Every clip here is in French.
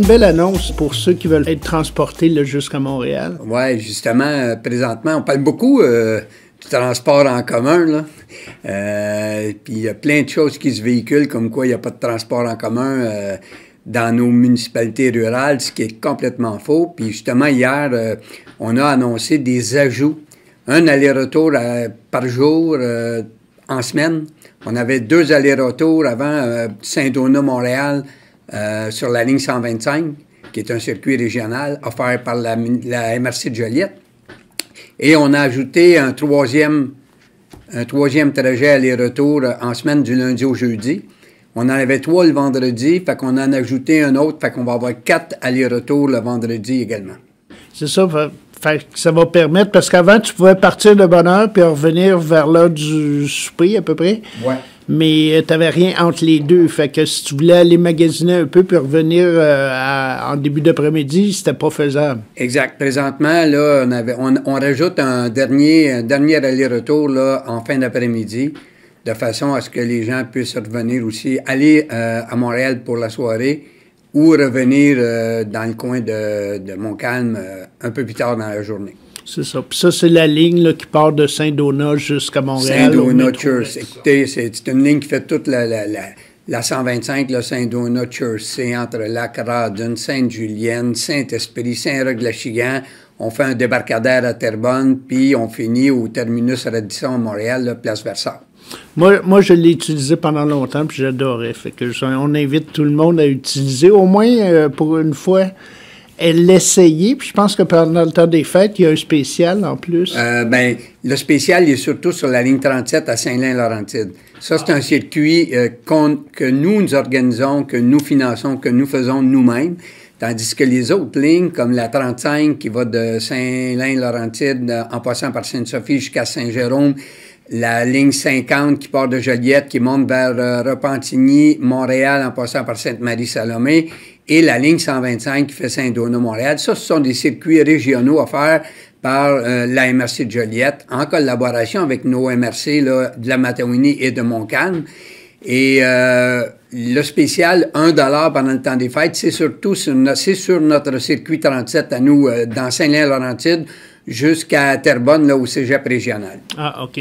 une belle annonce pour ceux qui veulent être transportés jusqu'à Montréal. Oui, justement, euh, présentement, on parle beaucoup euh, du transport en commun. Euh, puis il y a plein de choses qui se véhiculent, comme quoi il n'y a pas de transport en commun dans nos municipalités rurales, ce qui est complètement faux. Puis justement, hier, on a annoncé des ajouts. Un aller-retour par jour en semaine. On avait deux allers-retours avant Saint-Donat-Montréal euh, sur la ligne 125, qui est un circuit régional offert par la, MRC de Joliette. Et on a ajouté un troisième, un troisième trajet aller-retour en semaine du lundi au jeudi. On en avait trois le vendredi, fait qu'on en a ajouté un autre, fait qu'on va avoir quatre aller retours le vendredi également. C'est ça, fait ça va permettre, parce qu'avant, tu pouvais partir de bonne heure puis revenir vers l'heure du souper à peu près. Oui mais euh, tu n'avais rien entre les deux. Fait que si tu voulais aller magasiner un peu puis revenir euh, en début d'après-midi, c'était pas faisable. Exact. Présentement, là, on, avait, on, rajoute un dernier, dernier aller-retour en fin d'après-midi de façon à ce que les gens puissent revenir aussi, aller euh, à Montréal pour la soirée ou revenir euh, dans le coin de, de Montcalm euh, un peu plus tard dans la journée. C'est ça. Puis ça, c'est la ligne qui part de Saint-Donat jusqu'à Montréal. Saint-Donat-Church. Écoutez, c'est une ligne qui fait toute la, la, la, 125, le Saint-Donat-Church. C'est entre Lac-Radon, Sainte-Julienne, Saint-Esprit, Saint-Rec-la-Chigan. On fait un débarcadère à Terrebonne, puis on finit au terminus Radisson, Montréal, là, place Versailles. Moi, je l'ai utilisé pendant longtemps, puis j'adorais. Fait que on invite tout le monde à utiliser, au moins euh, pour une fois, l'essayer. Puis je pense que pendant le temps des fêtes, il y a un spécial en plus. Euh, ben, le spécial il est surtout sur la ligne 37 à Saint-Lin-Laurentide. Ça, c'est un circuit euh, que nous, nous organisons, que nous finançons, que nous faisons nous-mêmes. Tandis que les autres lignes, comme la 35 qui va de Saint-Lin-Laurentide en passant par Sainte-Sophie jusqu'à Saint-Jérôme, la ligne 50 qui part de Joliette, qui monte vers euh, Repentigny, Montréal, en passant par Sainte-Marie-Salomé, et la ligne 125 qui fait Saint-Donat-Montréal. Ça, ce sont des circuits régionaux offerts par euh, la MRC de Joliette, en collaboration avec nos MRC de la Matawini et de Montcalm. Et euh, le spécial 1 pendant le temps des fêtes, c'est surtout sur, sur, notre circuit 37 à nous, dans Saint-Lin-Laurentide, jusqu'à Terrebonne, là, au cégep régional. Ah, OK.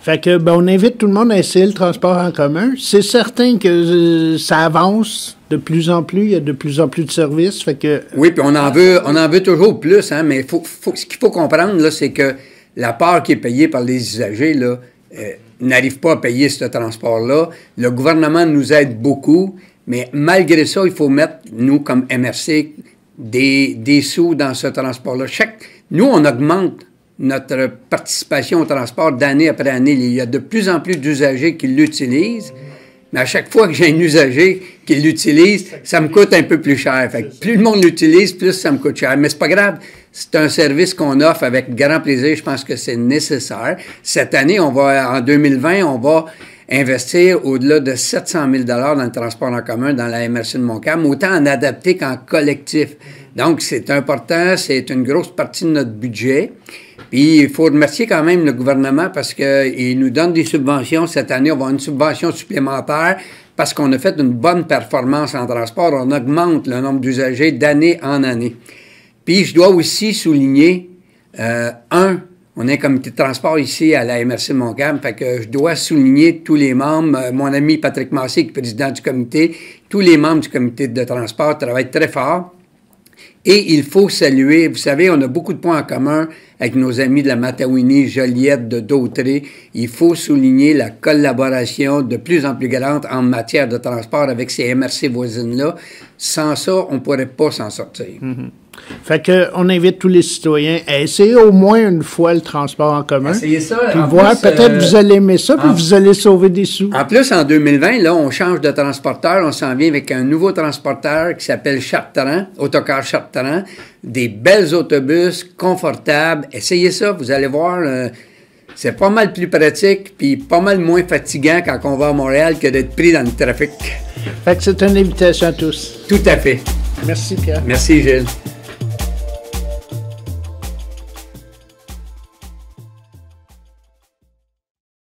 Fait que, ben, on invite tout le monde à essayer le transport en commun. C'est certain que euh, ça avance de plus en plus. Il y a de plus en plus de services. Fait que, oui, puis on, en veut, on en veut toujours plus, hein, mais faut, faut, ce qu'il faut comprendre, là, c'est que la part qui est payée par les usagers, là, euh, n'arrive pas à payer ce transport-là. Le gouvernement nous aide beaucoup, mais malgré ça, il faut mettre, nous, comme MRC, des, des sous dans ce transport-là. Chaque, nous, on augmente notre participation au transport d'année après année. Il y a de plus en plus d'usagers qui l'utilisent. Mais à chaque fois que j'ai un usager qui l'utilise, ça me coûte un peu plus cher. Fait que plus le monde l'utilise, plus ça me coûte cher. Mais c'est pas grave. C'est un service qu'on offre avec grand plaisir. Je pense que c'est nécessaire. Cette année, en 2020, on va investir au-delà de 700 000 dans le transport en commun dans la MRC de Montcalm, autant en adapté qu'en collectif. Donc, c'est important, c'est une grosse partie de notre budget. Puis, il faut remercier quand même le gouvernement parce qu'il nous donne des subventions. Cette année, on va avoir une subvention supplémentaire parce qu'on a fait une bonne performance en transport. On augmente le nombre d'usagers d'année en année. Puis, je dois aussi souligner, euh, un, on est un comité de transport ici à la MRC Montcalm, fait que je dois souligner tous les membres, euh, mon ami Patrick Massé, qui est président du comité, tous les membres du comité de transport travaillent très fort. Et il faut saluer, vous savez, on a beaucoup de points en commun avec nos amis de la Matawini, Joliette, de Dautré. Il faut souligner la collaboration de plus en plus grande en matière de transport avec ces MRC voisines-là. Sans ça, on ne pourrait pas s'en sortir. Mm-hmm. Fait que on invite tous les citoyens à essayer au moins une fois le transport en commun. Essayez ça. Puis voir, euh, peut-être vous allez aimer ça, puis vous allez sauver des sous. En plus, en 2020, là, on change de transporteur. On s'en vient avec un nouveau transporteur qui s'appelle Chartrand, autocar Chartrand. Des belles autobus, confortables. Essayez ça, vous allez voir. Euh, c'est pas mal plus pratique, puis pas mal moins fatigant quand on va à Montréal que d'être pris dans le trafic. Fait que c'est une invitation à tous. Tout à fait. Merci Pierre. Merci Gilles.